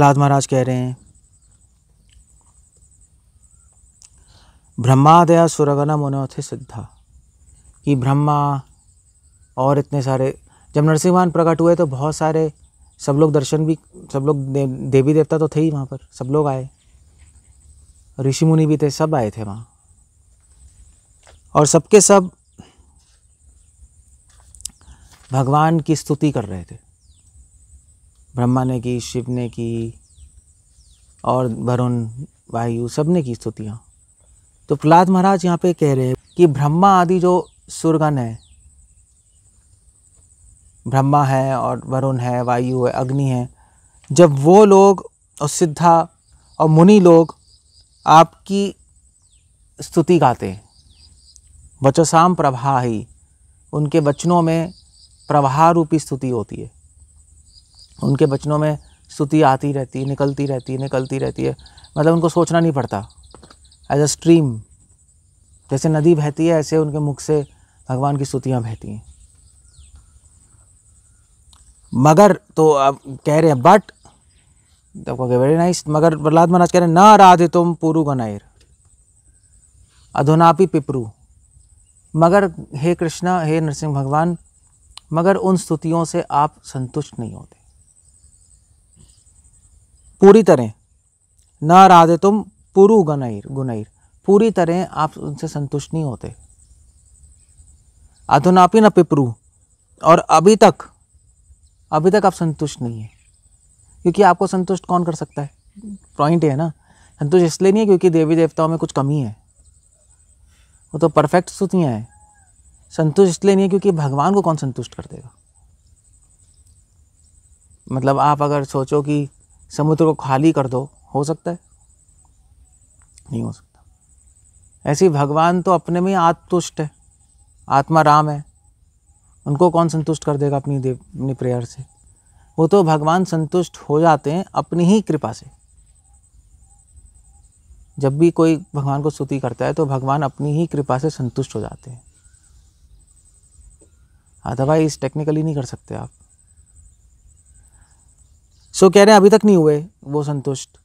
प्रहलाद महाराज कह रहे हैं ब्रह्मादया सुरगना मनोथे सिद्धा कि ब्रह्मा और इतने सारे जब नरसिंहवान प्रकट हुए तो बहुत सारे सब लोग दर्शन भी सब लोग दे, देवी देवता तो थे ही वहाँ पर सब लोग आए ऋषि मुनि भी थे सब आए थे वहाँ और सबके सब भगवान की स्तुति कर रहे थे ब्रह्मा ने की शिव ने की और वरुण वायु सब ने की स्तुतियाँ तो प्रहलाद महाराज यहाँ पे कह रहे हैं कि ब्रह्मा आदि जो सुरगण है ब्रह्मा है और वरुण है वायु है अग्नि है जब वो लोग और सिद्धा और मुनि लोग आपकी स्तुति गाते हैं वचसाम प्रभा ही उनके वचनों में प्रवाह रूपी स्तुति होती है उनके बचनों में स्तुति आती रहती निकलती रहती है निकलती रहती है मतलब उनको सोचना नहीं पड़ता एज अ स्ट्रीम जैसे नदी बहती है ऐसे उनके मुख से भगवान की स्तुतियाँ बहती हैं मगर तो अब कह रहे हैं बट आपको वेरी नाइस मगर प्रहलाद महाराज कह रहे हैं न राधे तुम पुरु गनायर अधुनापी पिपरू मगर हे कृष्णा हे नरसिंह भगवान मगर उन स्तुतियों से आप संतुष्ट नहीं होते पूरी तरह न राधे तुम पुरु गनैर गुनाइर पूरी तरह आप उनसे संतुष्ट नहीं होते अधुनापी न पिपरू और अभी तक अभी तक आप संतुष्ट नहीं है क्योंकि आपको संतुष्ट कौन कर सकता है पॉइंट है ना संतुष्ट इसलिए नहीं है क्योंकि देवी देवताओं में कुछ कमी है वो तो परफेक्ट स्तुतियाँ हैं संतुष्ट इसलिए नहीं है क्योंकि भगवान को कौन संतुष्ट कर देगा मतलब आप अगर सोचो कि समुद्र को खाली कर दो हो सकता है नहीं हो सकता ऐसे ही भगवान तो अपने में आत्तुष्ट है आत्मा राम है उनको कौन संतुष्ट कर देगा अपनी देव अपनी प्रेयर से वो तो भगवान संतुष्ट हो जाते हैं अपनी ही कृपा से जब भी कोई भगवान को स्तुति करता है तो भगवान अपनी ही कृपा से संतुष्ट हो जाते हैं अदरवाइज टेक्निकली नहीं कर सकते आप सो कह रहे हैं अभी तक नहीं हुए वो संतुष्ट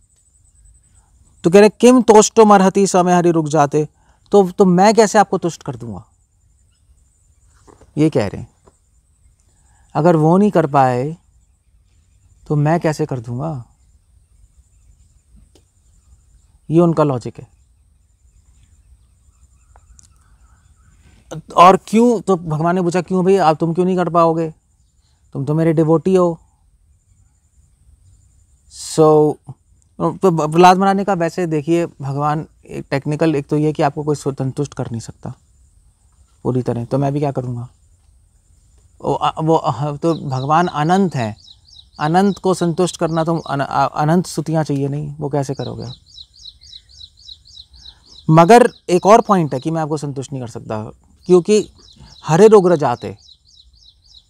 तो कह रहे किम तोष्टो मरहती समय हरि रुक जाते तो तो मैं कैसे आपको तुष्ट कर दूंगा ये कह रहे हैं अगर वो नहीं कर पाए तो मैं कैसे कर दूंगा ये उनका लॉजिक है और क्यों तो भगवान ने पूछा क्यों भाई आप तुम क्यों नहीं कर पाओगे तुम तो मेरे डिवोटी हो सो so, तो प्रहलाद मनाने का वैसे देखिए भगवान एक टेक्निकल एक तो ये कि आपको कोई संतुष्ट कर नहीं सकता पूरी तरह तो मैं भी क्या करूँगा वो तो भगवान अनंत है अनंत को संतुष्ट करना तो अनंत स्तुतियाँ चाहिए नहीं वो कैसे करोगे मगर एक और पॉइंट है कि मैं आपको संतुष्ट नहीं कर सकता क्योंकि हरे उग्र जाते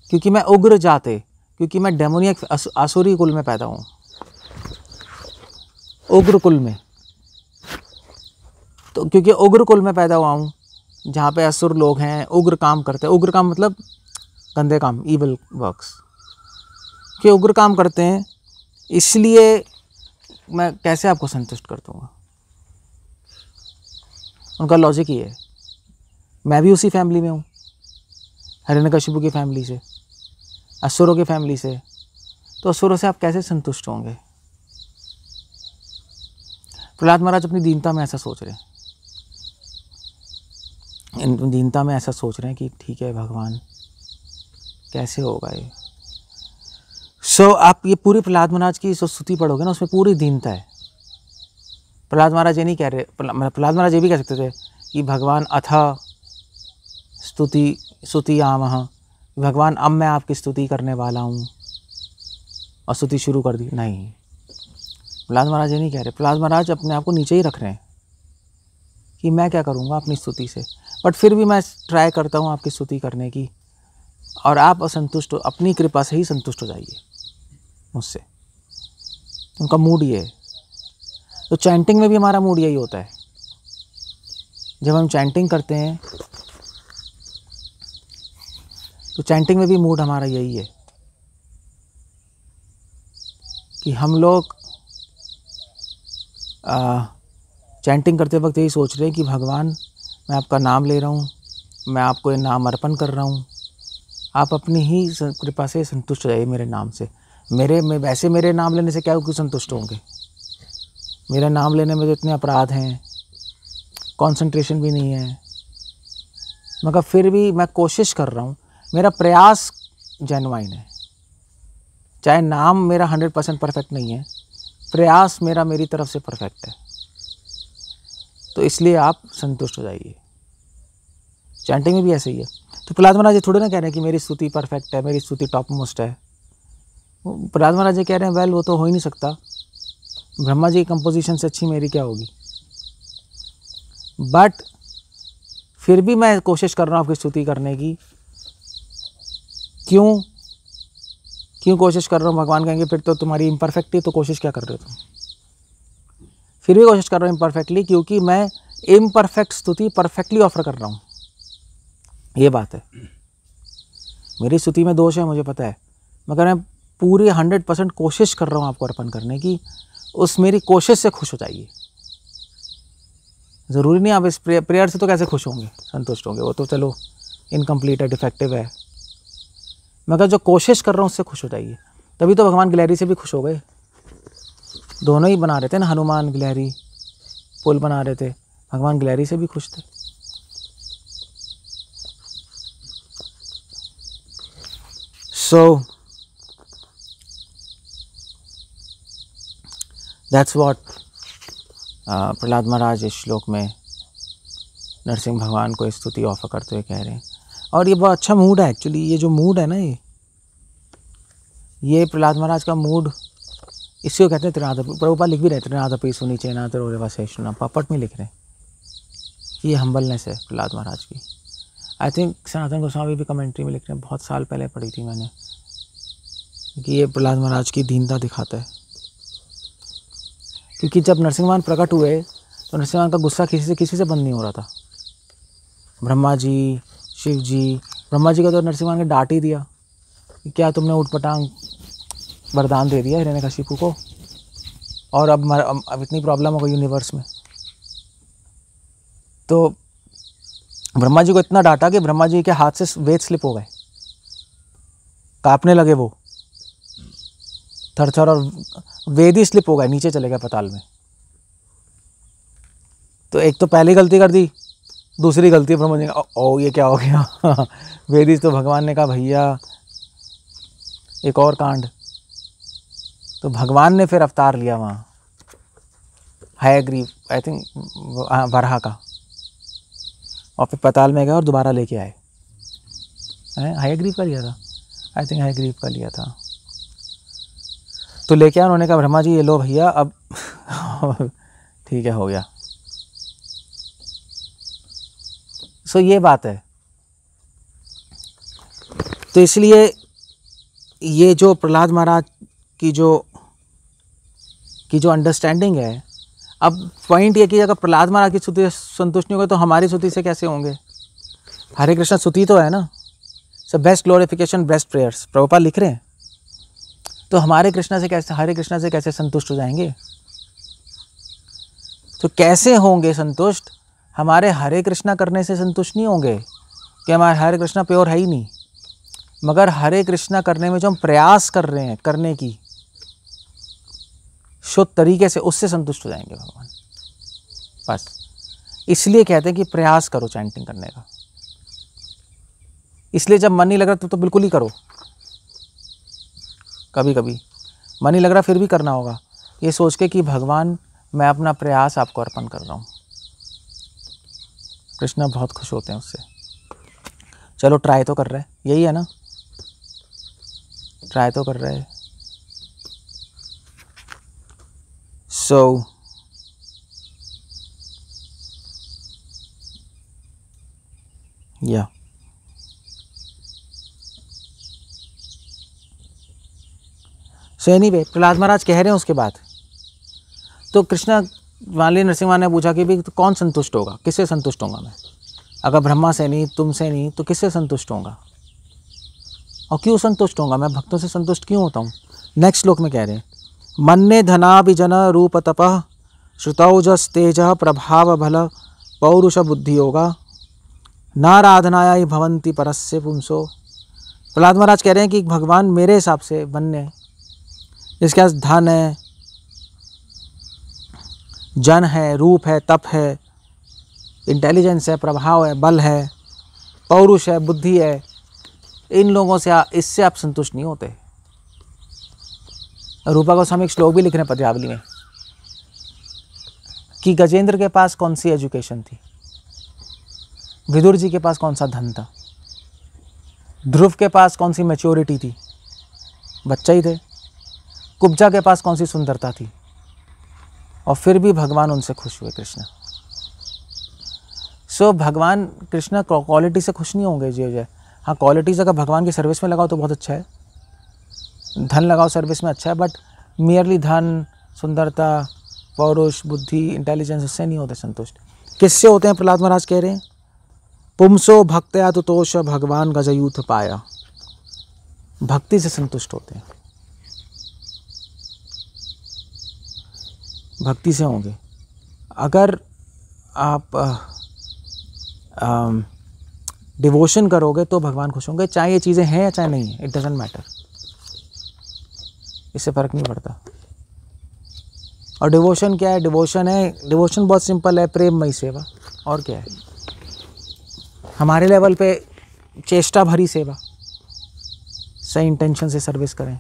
क्योंकि मैं उग्र जाते क्योंकि मैं डेमोनिया आसुरी कुल में पैदा हूँ उग्रकुल में तो क्योंकि उग्रकुल में पैदा हुआ हूँ जहाँ पे असुर लोग हैं उग्र काम करते हैं उग्र काम मतलब गंदे काम ईवल वर्क्स कि उग्र काम करते हैं इसलिए मैं कैसे आपको संतुष्ट कर दूँगा उनका लॉजिक ये है मैं भी उसी फैमिली में हूँ कश्यपू की फैमिली से असुरों की फैमिली से तो असुरों से आप कैसे संतुष्ट होंगे प्रहलाद महाराज अपनी दीनता में ऐसा सोच रहे हैं दीनता में ऐसा सोच रहे हैं कि ठीक है भगवान कैसे होगा ये सो so, आप ये पूरी प्रहलाद महाराज की जो स्तुति पढ़ोगे ना उसमें पूरी दीनता है प्रहलाद महाराज ये नहीं कह रहे प्रहलाद महाराज ये भी कह सकते थे कि भगवान अथ स्तुति स्तुति आम भगवान अब मैं आपकी स्तुति करने वाला हूँ और स्तुति शुरू कर दी नहीं प्रहलाद महाराज ये नहीं कह रहे प्रहलाद महाराज अपने आप को नीचे ही रख रहे हैं कि मैं क्या करूँगा अपनी स्तुति से बट फिर भी मैं ट्राई करता हूँ आपकी स्तुति करने की और आप असंतुष्ट अपनी कृपा से ही संतुष्ट हो जाइए मुझसे उनका मूड ये है तो चैंटिंग में भी हमारा मूड यही होता है जब हम चैंटिंग करते हैं तो चैंटिंग में भी मूड हमारा यही है कि हम लोग चैंटिंग करते वक्त यही सोच रहे हैं कि भगवान मैं आपका नाम ले रहा हूँ मैं आपको ये नाम अर्पण कर रहा हूँ आप अपनी ही कृपा से संतुष्ट रहिए मेरे नाम से मेरे में वैसे मेरे नाम लेने से क्या क्यों संतुष्ट होंगे मेरा नाम लेने में तो इतने अपराध हैं कंसंट्रेशन भी नहीं है मगर फिर भी मैं कोशिश कर रहा हूँ मेरा प्रयास जेनवाइन है चाहे नाम मेरा हंड्रेड परसेंट परफेक्ट नहीं है प्रयास मेरा मेरी तरफ से परफेक्ट है तो इसलिए आप संतुष्ट हो जाइए चैंटिंग में भी ऐसे ही है तो प्रहलाद महाराज थोड़े ना कह रहे हैं कि मेरी स्तुति परफेक्ट है मेरी स्तुति टॉप मोस्ट है प्रहलाद महाराज कह रहे हैं वेल वो तो हो ही नहीं सकता ब्रह्मा जी की कंपोजिशन से अच्छी मेरी क्या होगी बट फिर भी मैं कोशिश कर रहा हूँ आपकी स्तुति करने की क्यों क्यों कोशिश कर रहा हूँ भगवान कहेंगे फिर तो तुम्हारी इम्परफेक्ट तो कोशिश क्या कर रहे हो तुम फिर भी कोशिश कर रहा हूँ इम्परफेक्टली क्योंकि मैं इम्परफेक्ट स्तुति परफेक्टली ऑफर कर रहा हूँ ये बात है मेरी स्तुति में दोष है मुझे पता है मगर मैं पूरी हंड्रेड परसेंट कोशिश कर रहा हूँ आपको अर्पण करने की उस मेरी कोशिश से खुश हो जाइए ज़रूरी नहीं आप इस प्रेयर से तो कैसे खुश होंगे संतुष्ट होंगे वो तो चलो इनकम्प्लीट है डिफेक्टिव है मगर जो कोशिश कर रहा हूँ उससे खुश हो जाइए तभी तो भगवान गिलहरी से भी खुश हो गए दोनों ही बना रहे थे ना हनुमान गिलहरी पुल बना रहे थे भगवान गिलहरी से भी खुश थे so that's what Prahlad Maharaj इस श्लोक में नरसिंह भगवान को स्तुति ऑफर करते हुए कह रहे हैं और ये बहुत अच्छा मूड है एक्चुअली ये जो मूड है ना ये ये प्रहलाद महाराज का मूड इसी को कहते हैं त्रिनाथ प्रभुपा लिख भी रहे त्रिनाथ पी सुनी चेना तरोरे तो सुना पापट में लिख रहे हैं ये हम्बलनेस है प्रहलाद महाराज की आई थिंक सनातन गोस्वामी भी कमेंट्री में लिख रहे हैं बहुत साल पहले पढ़ी थी मैंने कि ये प्रहलाद महाराज की दीनता दिखाता है क्योंकि जब नरसिंहवान प्रकट हुए तो नरसिंहवान का गुस्सा किसी से किसी से बंद नहीं हो रहा था ब्रह्मा जी शिव जी ब्रह्मा जी को तो नरसिम्हा ने डांट ही दिया क्या तुमने उठपटांग वरदान दे दिया हिरण्य कशिपु को और अब मर, अब इतनी प्रॉब्लम हो गई यूनिवर्स में तो ब्रह्मा जी को इतना डांटा कि ब्रह्मा जी के हाथ से वेद स्लिप हो गए कांपने लगे वो थर थर और वेद ही स्लिप हो गए नीचे चले गए पताल में तो एक तो पहली गलती कर दी दूसरी गलती पर मुझे ओ ये क्या हो गया वेदी तो भगवान ने कहा भैया एक और कांड तो भगवान ने फिर अवतार लिया वहाँ Hayagriva I think Varaha का और फिर पताल में गए और दोबारा लेके आए हाई ग्रीव का लिया था आई थिंक हाई ग्रीव का लिया था तो लेके आया उन्होंने कहा ब्रह्मा जी ये लो भैया अब ठीक है हो गया सो ये बात है तो इसलिए ये जो प्रहलाद महाराज की जो की जो अंडरस्टैंडिंग है अब पॉइंट ये कि अगर प्रहलाद महाराज की श्रुति संतुष्ट नहीं होगी तो हमारी स्तुति से कैसे होंगे हरे कृष्ण सुति तो है ना सब best glorification best prayers Prabhupada लिख रहे हैं तो हमारे कृष्णा से कैसे हरे कृष्णा से कैसे संतुष्ट हो जाएंगे तो कैसे होंगे संतुष्ट हमारे हरे कृष्णा करने से संतुष्ट नहीं होंगे कि हमारे हरे कृष्णा प्योर है ही नहीं मगर हरे कृष्णा करने में जो हम प्रयास कर रहे हैं करने की शुद्ध तरीके से उससे संतुष्ट हो जाएंगे भगवान बस इसलिए कहते हैं कि प्रयास करो चैंटिंग करने का इसलिए जब मन नहीं लग रहा तो, तो बिल्कुल ही करो कभी कभी मन नहीं लग रहा फिर भी करना होगा ये सोच के कि भगवान मैं अपना प्रयास आपको अर्पण कर रहा हूँ कृष्णा बहुत खुश होते हैं उससे चलो ट्राई तो कर रहा है यही है ना ट्राई तो कर रहा है सो so, या सो एनी वे प्रहलाद महाराज कह रहे हैं उसके बाद तो कृष्णा वाली नरसिम्हा ने पूछा कि भी तो कौन संतुष्ट होगा किससे संतुष्ट होगा मैं अगर ब्रह्मा से नहीं तुमसे नहीं तो किससे संतुष्ट होगा और क्यों संतुष्ट होगा मैं भक्तों से संतुष्ट क्यों होता हूँ नेक्स्ट श्लोक में कह रहे हैं मन ने धनाभिजन रूप तप श्रुतौज तेज प्रभाव भल पौरुष बुद्धि होगा नाराधनाया ही भवंती परस्य पुंसो प्रहलाद महाराज कह रहे हैं कि भगवान मेरे हिसाब से बनने जिसके पास धन है जन है रूप है तप है इंटेलिजेंस है प्रभाव है बल है पौरुष है बुद्धि है इन लोगों से इससे आप संतुष्ट नहीं होते रूपा गोस्वामी एक श्लोक भी लिख रहे हैं पद्यावली में कि गजेंद्र के पास कौन सी एजुकेशन थी विदुर जी के पास कौन सा धन था ध्रुव के पास कौन सी मेच्योरिटी थी बच्चा ही थे कुब्जा के पास कौन सी सुंदरता थी और फिर भी भगवान उनसे खुश हुए कृष्ण सो so, भगवान कृष्ण क्वालिटी से खुश नहीं होंगे जय जय हाँ क्वालिटीज़ अगर भगवान की सर्विस में लगाओ तो बहुत अच्छा है धन लगाओ सर्विस में अच्छा है बट मियरली धन सुंदरता पौरुष बुद्धि इंटेलिजेंस उससे नहीं होते संतुष्ट किससे होते हैं प्रहलाद महाराज कह रहे हैं पुमसो भक्तया तो तोष भगवान गजयूथ पाया भक्ति से संतुष्ट होते हैं भक्ति से होंगे अगर आप डिवोशन करोगे तो भगवान खुश होंगे चाहे ये चीज़ें हैं या चाहे नहीं है इट डजेंट मैटर इससे फ़र्क नहीं पड़ता और डिवोशन क्या है डिवोशन है डिवोशन बहुत सिंपल है प्रेम मई सेवा और क्या है हमारे लेवल पे चेष्टा भरी सेवा सही इंटेंशन से सर्विस करें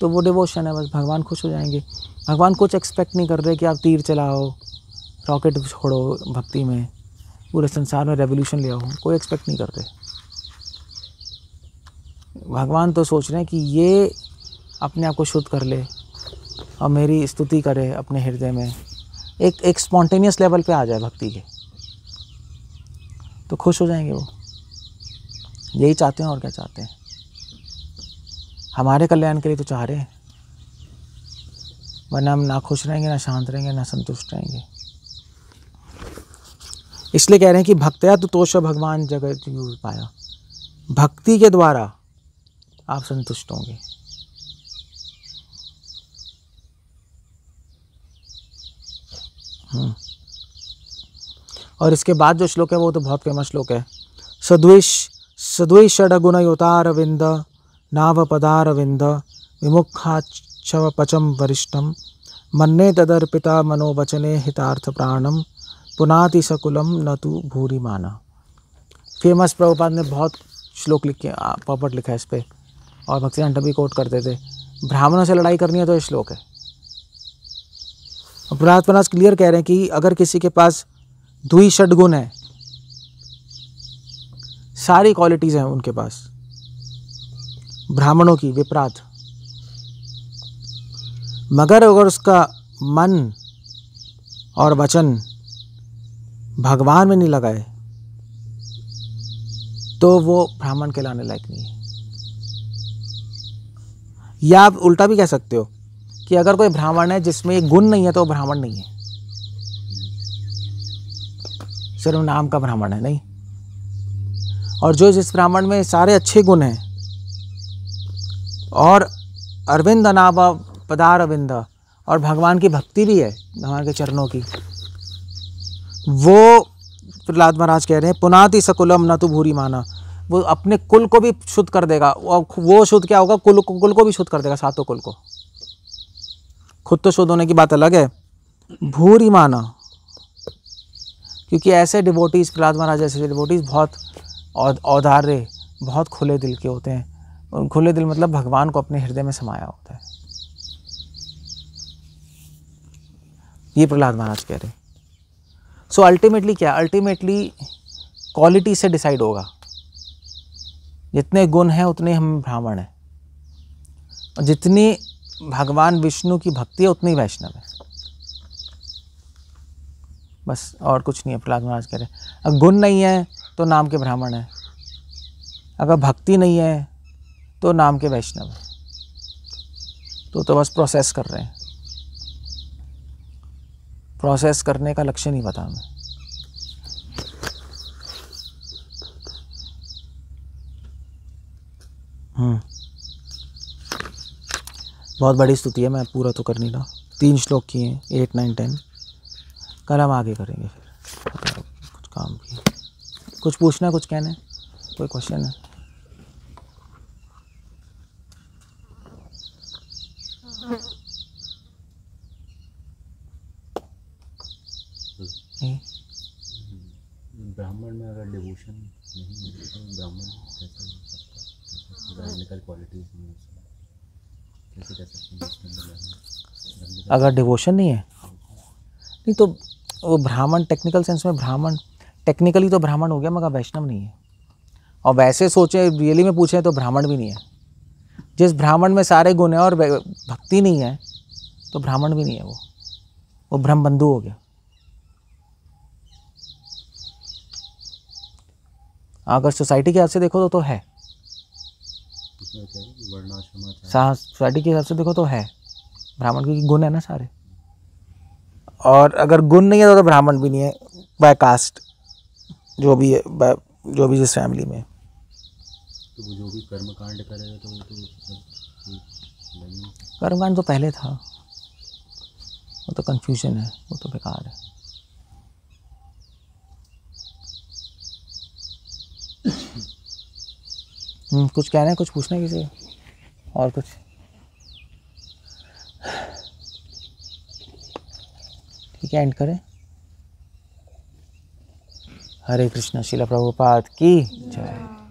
तो वो डिवोशन है बस भगवान खुश हो जाएंगे भगवान कुछ एक्सपेक्ट नहीं कर रहे कि आप तीर चलाओ रॉकेट छोड़ो भक्ति में पूरे संसार में रेवोल्यूशन ले आओ कोई एक्सपेक्ट नहीं कर रहे भगवान तो सोच रहे हैं कि ये अपने आप को शुद्ध कर ले और मेरी स्तुति करे अपने हृदय में एक एक स्पॉन्टेनियस लेवल पे आ जाए भक्ति के तो खुश हो जाएंगे वो यही चाहते हैं और क्या चाहते हैं हमारे कल्याण के लिए तो चाह रहे हैं वरना हम ना खुश रहेंगे ना शांत रहेंगे ना संतुष्ट रहेंगे इसलिए कह रहे हैं कि भक्तया तो तोष भगवान जगत पाया भक्ति के द्वारा आप संतुष्ट होंगे हम्म। और इसके बाद जो श्लोक है वो तो बहुत फेमस श्लोक है सद्विष सद्विषड युतारविंद नाव पदारविंद विमुखा शवपचम वरिष्ठम मन्ने तदर्पिता मनोवचने हितार्थ प्राणम पुनाति सकुलम न तो भूरी माना फेमस प्रभुपाद ने बहुत श्लोक लिखे पॉपट लिखा है इस पर और भक्ति भी कोट करते थे ब्राह्मणों से लड़ाई करनी है तो ये श्लोक है और प्रहलाद क्लियर कह रहे हैं कि अगर किसी के पास दुई षडगुण है सारी क्वालिटीज़ हैं उनके पास ब्राह्मणों की विपराध मगर अगर उसका मन और वचन भगवान में नहीं लगाए तो वो ब्राह्मण कहलाने लायक नहीं है या आप उल्टा भी कह सकते हो कि अगर कोई ब्राह्मण है जिसमें गुण नहीं है तो वो ब्राह्मण नहीं है सिर्फ नाम का ब्राह्मण है नहीं और जो जिस ब्राह्मण में सारे अच्छे गुण हैं और अरविंद अनाभव पदार अबिंद और भगवान की भक्ति भी है भगवान के चरणों की वो प्रहलाद महाराज कह रहे हैं पुनाति सकुलम न तो भूरी माना वो अपने कुल को भी शुद्ध कर देगा और वो शुद्ध क्या होगा कुल को कुल को भी शुद्ध कर देगा सातों कुल को खुद तो शुद्ध होने की बात अलग है भूरी माना क्योंकि ऐसे डिबोटीज़ प्रहलाद महाराज ऐसे डिबोटीज बहुत औदार्य बहुत खुले दिल के होते हैं खुले दिल मतलब भगवान को अपने हृदय में समाया होता है ये प्रहलाद महाराज कह रहे हैं सो अल्टीमेटली क्या अल्टीमेटली क्वालिटी से डिसाइड होगा जितने गुण हैं उतने हम ब्राह्मण हैं और जितनी भगवान विष्णु की भक्ति है उतनी वैष्णव है बस और कुछ नहीं है प्रहलाद महाराज कह रहे अगर गुण नहीं है तो नाम के ब्राह्मण है अगर भक्ति नहीं है तो नाम के वैष्णव है तो तो बस प्रोसेस कर रहे हैं प्रोसेस करने का लक्ष्य नहीं पता हमें हम्म। बहुत बड़ी स्तुति है मैं पूरा तो कर नहीं रहा तीन श्लोक किए हैं एट नाइन टेन कल हम आगे करेंगे फिर कुछ काम किए कुछ पूछना है कुछ कहना है कोई क्वेश्चन है अगर डिवोशन नहीं है नहीं तो वो ब्राह्मण टेक्निकल सेंस में ब्राह्मण टेक्निकली तो ब्राह्मण हो गया मगर वैष्णव नहीं है और वैसे सोचें रियली में पूछें तो ब्राह्मण भी नहीं है जिस ब्राह्मण में सारे गुण हैं और भक्ति नहीं है तो ब्राह्मण भी नहीं है वो वो ब्रह्म बंधु हो गया अगर सोसाइटी के हिसाब से देखो तो तो है सोसाइटी के हिसाब से देखो तो है ब्राह्मण क्योंकि गुण है ना सारे और अगर गुण नहीं है तो, तो ब्राह्मण भी नहीं है बाय कास्ट जो भी है जो भी जिस फैमिली में तो वो जो भी कर्मकांड करेगा तो तो, तो पहले था वो तो कंफ्यूजन है वो तो बेकार है हम्म, कुछ कहना है कुछ पूछना है किसी और कुछ ठीक है एंड करें हरे कृष्ण शिला प्रभुपाद की जय